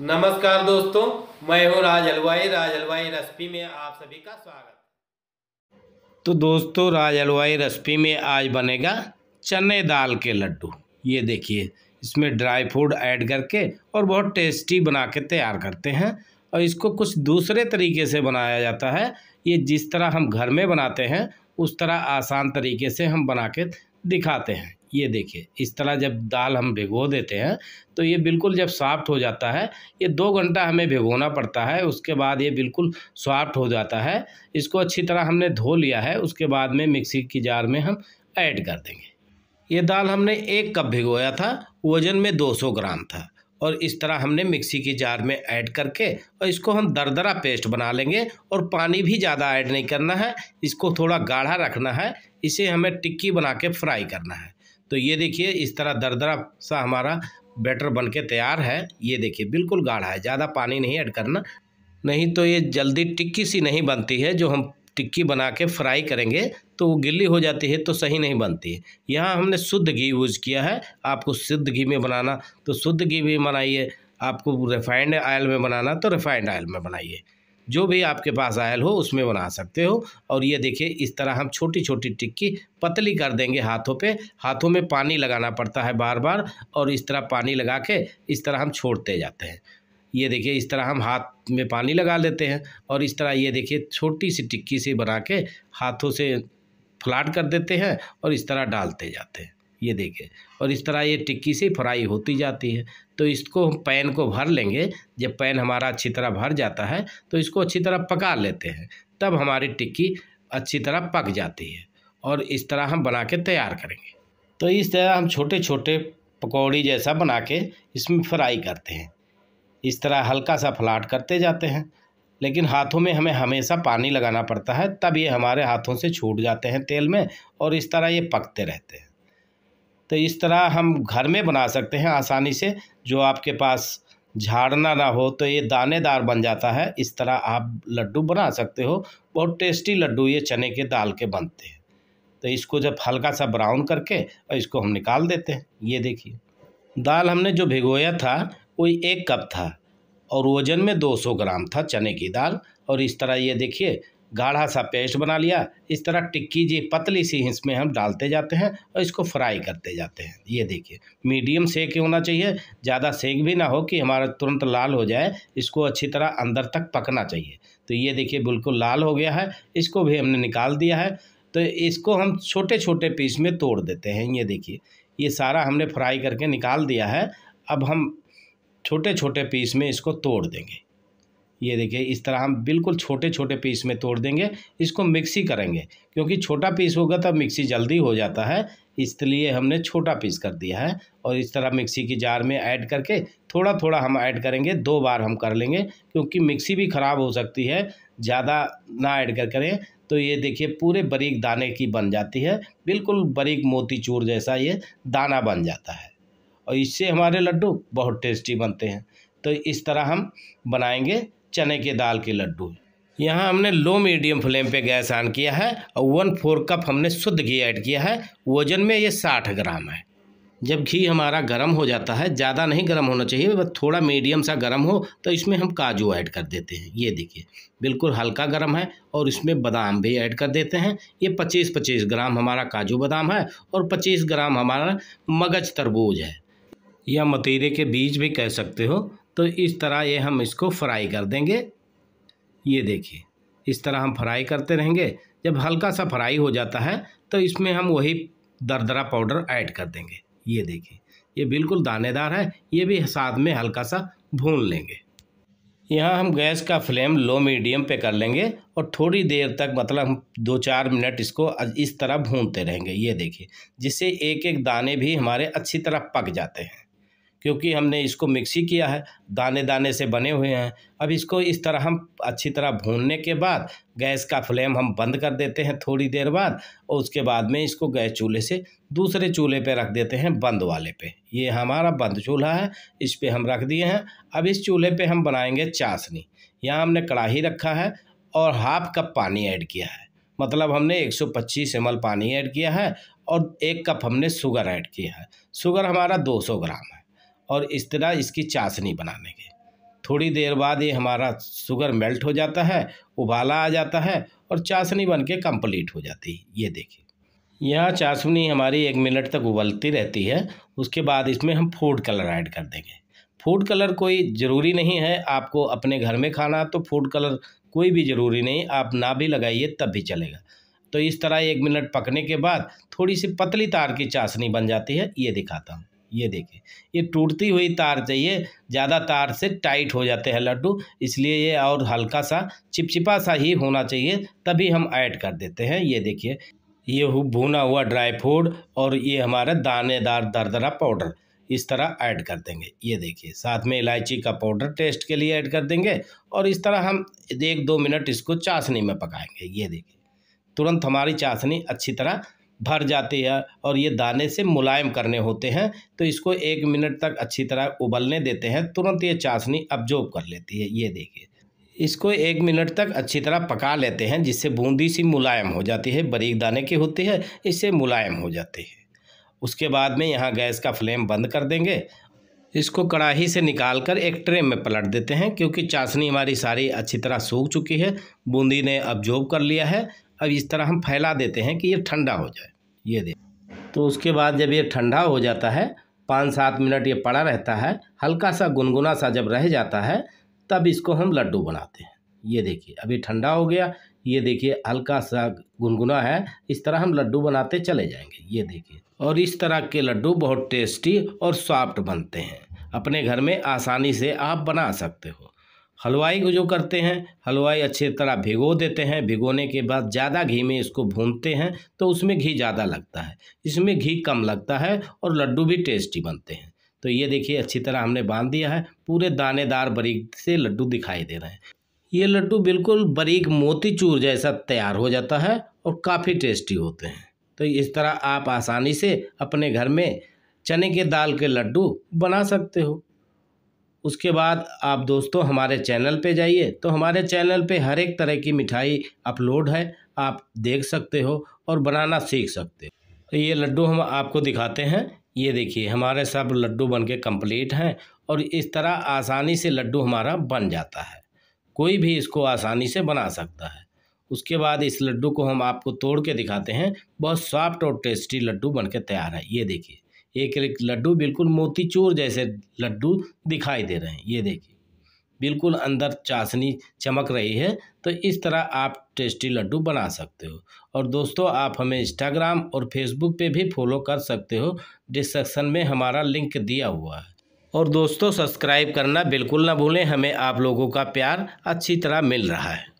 नमस्कार दोस्तों मैं हूं राज हलवाई राज हलवाई रेसिपी में आप सभी का स्वागत तो दोस्तों राज हलवाई रेसिपी में आज बनेगा चने दाल के लड्डू ये देखिए इसमें ड्राई फ्रूट ऐड करके और बहुत टेस्टी बना के तैयार करते हैं और इसको कुछ दूसरे तरीके से बनाया जाता है ये जिस तरह हम घर में बनाते हैं उस तरह आसान तरीके से हम बना के दिखाते हैं ये देखिए इस तरह जब दाल हम भिगो देते हैं तो ये बिल्कुल जब सॉफ्ट हो जाता है ये दो घंटा हमें भिगोना पड़ता है उसके बाद ये बिल्कुल सॉफ्ट हो जाता है इसको अच्छी तरह हमने धो लिया है उसके बाद में मिक्सी की जार में हम ऐड कर देंगे ये दाल हमने एक कप भिगोया था वज़न में 200 ग्राम था और इस तरह हमने मिक्सी की जार में ऐड करके और इसको हम दरदरा पेस्ट बना लेंगे और पानी भी ज़्यादा ऐड नहीं करना है इसको थोड़ा गाढ़ा रखना है इसे हमें टिक्की बना के फ्राई करना है तो ये देखिए इस तरह दरदरा सा हमारा बैटर बन के तैयार है ये देखिए बिल्कुल गाढ़ा है ज़्यादा पानी नहीं ऐड करना नहीं तो ये जल्दी टिक्की सी नहीं बनती है जो हम टिक्की बना के फ्राई करेंगे तो वो गिल्ली हो जाती है तो सही नहीं बनती है यहाँ हमने शुद्ध घी यूज़ किया है आपको शुद्ध घी में बनाना तो शुद्ध घी भी बनाइए आपको रिफाइंड ऑयल में बनाना तो रिफाइंड ऑयल में बनाइए जो भी आपके पास आयल हो उसमें बना सकते हो और ये देखिए इस तरह हम छोटी छोटी टिक्की पतली कर देंगे हाथों पे हाथों में पानी लगाना पड़ता है बार बार और इस तरह पानी लगा के इस तरह हम छोड़ते जाते हैं ये देखिए इस तरह हम हाथ में पानी लगा लेते हैं और इस तरह ये देखिए छोटी सी टिक्की से बना के हाथों से फ्लाट कर देते हैं और इस तरह डालते जाते हैं ये देखें और इस तरह ये टिक्की से फ्राई होती जाती है तो इसको हम पैन को भर लेंगे जब पैन हमारा अच्छी तरह भर जाता है तो इसको अच्छी तरह पका लेते हैं तब हमारी टिक्की अच्छी तरह पक जाती है और इस तरह हम बना के तैयार करेंगे तो इस तरह हम छोटे छोटे पकौड़ी जैसा बना के इसमें फ्राई करते हैं इस तरह हल्का सा फलाट करते जाते हैं लेकिन हाथों में हमें हमेशा पानी लगाना पड़ता है तब ये हमारे हाथों से छूट जाते हैं तेल में और इस तरह ये पकते रहते हैं तो इस तरह हम घर में बना सकते हैं आसानी से जो आपके पास झाड़ना ना हो तो ये दानेदार बन जाता है इस तरह आप लड्डू बना सकते हो बहुत टेस्टी लड्डू ये चने के दाल के बनते हैं तो इसको जब हल्का सा ब्राउन करके और इसको हम निकाल देते हैं ये देखिए दाल हमने जो भिगोया था वो एक कप था और वज़न में 200 ग्राम था चने की दाल और इस तरह ये देखिए गाढ़ा सा पेस्ट बना लिया इस तरह टिक्की जी पतली सी इसमें हम डालते जाते हैं और इसको फ्राई करते जाते हैं ये देखिए मीडियम सेक ही होना चाहिए ज़्यादा सेक भी ना हो कि हमारा तुरंत लाल हो जाए इसको अच्छी तरह अंदर तक पकना चाहिए तो ये देखिए बिल्कुल लाल हो गया है इसको भी हमने निकाल दिया है तो इसको हम छोटे छोटे पीस में तोड़ देते हैं ये देखिए ये सारा हमने फ्राई करके निकाल दिया है अब हम छोटे छोटे पीस में इसको तोड़ देंगे ये देखिए इस तरह हम बिल्कुल छोटे छोटे पीस में तोड़ देंगे इसको मिक्सी करेंगे क्योंकि छोटा पीस होगा तब मिक्सी जल्दी हो जाता है इसलिए हमने छोटा पीस कर दिया है और इस तरह मिक्सी की जार में ऐड करके थोड़ा थोड़ा हम ऐड करेंगे दो बार हम कर लेंगे क्योंकि मिक्सी भी ख़राब हो सकती है ज़्यादा ना ऐड कर करें तो ये देखिए पूरे बरीक दाने की बन जाती है बिल्कुल मोती मोतीचूर जैसा ये दाना बन जाता है और इससे हमारे लड्डू बहुत टेस्टी बनते हैं तो इस तरह हम बनाएंगे चने के दाल के लड्डू यहाँ हमने लो मीडियम फ्लेम पे गैस ऑन किया है और वन फोर कप हमने शुद्ध घी ऐड किया है वजन में ये साठ ग्राम है जब घी हमारा गर्म हो जाता है ज़्यादा नहीं गर्म होना चाहिए बस थोड़ा मीडियम सा गर्म हो तो इसमें हम काजू ऐड कर देते हैं ये देखिए बिल्कुल हल्का गर्म है और इसमें बादाम भी ऐड कर देते हैं ये पच्चीस पच्चीस ग्राम हमारा काजू बादाम है और पच्चीस ग्राम हमारा मगज तरबूज है या मतीरे के बीज भी कह सकते हो तो इस तरह ये हम इसको फ्राई कर देंगे ये देखिए इस तरह हम फ्राई करते रहेंगे जब हल्का सा फ्राई हो जाता है तो इसमें हम वही दरदरा पाउडर ऐड कर देंगे ये देखिए ये बिल्कुल दानेदार है ये भी साथ में हल्का सा भून लेंगे यहाँ हम गैस का फ्लेम लो मीडियम पे कर लेंगे और थोड़ी देर तक मतलब हम दो चार मिनट इसको इस तरह भूनते रहेंगे ये देखिए जिससे एक एक दाने भी हमारे अच्छी तरह पक जाते हैं क्योंकि हमने इसको मिक्सी किया है दाने दाने से बने हुए हैं अब इसको इस तरह हम अच्छी तरह भूनने के बाद गैस का फ्लेम हम बंद कर देते हैं थोड़ी देर बाद और उसके बाद में इसको गैस चूल्हे से दूसरे चूल्हे पे रख देते हैं बंद वाले पे ये हमारा बंद चूल्हा है इस पर हम रख दिए हैं अब इस चूल्हे पर हम बनाएँगे चाशनी यहाँ हमने कढ़ाही रखा है और हाफ कप पानी ऐड किया है मतलब हमने एक सौ पानी ऐड किया है और एक कप हमने शुगर ऐड किया है शुगर हमारा दो ग्राम है और इस तरह इसकी चाशनी बनाने के थोड़ी देर बाद ये हमारा शुगर मेल्ट हो जाता है उबाला आ जाता है और चाशनी बन के कम्प्लीट हो जाती है ये देखिए यहाँ चाशनी हमारी एक मिनट तक उबलती रहती है उसके बाद इसमें हम फूड कलर ऐड कर देंगे फूड कलर कोई ज़रूरी नहीं है आपको अपने घर में खाना तो फूड कलर कोई भी ज़रूरी नहीं आप ना भी लगाइए तब भी चलेगा तो इस तरह एक मिनट पकने के बाद थोड़ी सी पतली तार की चाशनी बन जाती है ये दिखाता हूँ ये देखें ये टूटती हुई तार चाहिए ज़्यादा तार से टाइट हो जाते हैं लड्डू इसलिए ये और हल्का सा चिपचिपा सा ही होना चाहिए तभी हम ऐड कर देते हैं ये देखिए ये भुना हुआ ड्राई फ्रूट और ये हमारा दानेदार दरदरा पाउडर इस तरह ऐड कर देंगे ये देखिए साथ में इलायची का पाउडर टेस्ट के लिए ऐड कर देंगे और इस तरह हम एक दो मिनट इसको चाशनी में पकाएंगे ये देखिए तुरंत हमारी चाशनी अच्छी तरह भर जाती है और ये दाने से मुलायम करने होते हैं तो इसको एक मिनट तक अच्छी तरह उबलने देते हैं तुरंत ये चाशनी अब्जॉर्ब कर लेती है ये देखिए इसको एक मिनट तक अच्छी तरह पका लेते हैं जिससे बूंदी सी मुलायम हो जाती है बारीक दाने की होती है इससे मुलायम हो जाती है उसके बाद में यहाँ गैस का फ्लेम बंद कर देंगे इसको कढ़ाई से निकाल कर एक ट्रे में पलट देते हैं क्योंकि चाशनी हमारी सारी अच्छी तरह सूख चुकी है बूंदी ने अब्जॉर्ब कर लिया है अब इस तरह हम फैला देते हैं कि ये ठंडा हो जाए ये दे तो उसके बाद जब ये ठंडा हो जाता है पाँच सात मिनट ये पड़ा रहता है हल्का सा गुनगुना सा जब रह जाता है तब इसको हम लड्डू बनाते हैं ये देखिए अभी ठंडा हो गया ये देखिए हल्का सा गुनगुना है इस तरह हम लड्डू बनाते चले जाएंगे ये देखिए और इस तरह के लड्डू बहुत टेस्टी और सॉफ्ट बनते हैं अपने घर में आसानी से आप बना सकते हो हलवाई को जो करते हैं हलवाई अच्छे तरह भिगो देते हैं भिगोने के बाद ज़्यादा घी में इसको भूनते हैं तो उसमें घी ज़्यादा लगता है इसमें घी कम लगता है और लड्डू भी टेस्टी बनते हैं तो ये देखिए अच्छी तरह हमने बांध दिया है पूरे दानेदार बरीक से लड्डू दिखाई दे रहे हैं ये लड्डू बिल्कुल मोती मोतीचूर जैसा तैयार हो जाता है और काफ़ी टेस्टी होते हैं तो इस तरह आप आसानी से अपने घर में चने के दाल के लड्डू बना सकते हो उसके बाद आप दोस्तों हमारे चैनल पे जाइए तो हमारे चैनल पे हर एक तरह की मिठाई अपलोड है आप देख सकते हो और बनाना सीख सकते हो तो ये लड्डू हम आपको दिखाते हैं ये देखिए हमारे सब लड्डू बन के कम्प्लीट हैं और इस तरह आसानी से लड्डू हमारा बन जाता है कोई भी इसको आसानी से बना सकता है उसके बाद इस लड्डू को हम आपको तोड़ के दिखाते हैं बहुत सॉफ्ट और टेस्टी लड्डू बन के तैयार है ये देखिए एक एक लड्डू बिल्कुल मोतीचूर जैसे लड्डू दिखाई दे रहे हैं ये देखिए बिल्कुल अंदर चाशनी चमक रही है तो इस तरह आप टेस्टी लड्डू बना सकते हो और दोस्तों आप हमें इंस्टाग्राम और फेसबुक पे भी फॉलो कर सकते हो डिस्क्रिप्शन में हमारा लिंक दिया हुआ है और दोस्तों सब्सक्राइब करना बिल्कुल ना भूलें हमें आप लोगों का प्यार अच्छी तरह मिल रहा है